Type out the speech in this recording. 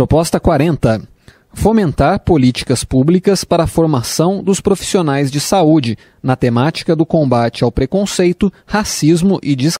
Proposta 40. Fomentar políticas públicas para a formação dos profissionais de saúde na temática do combate ao preconceito, racismo e discriminação.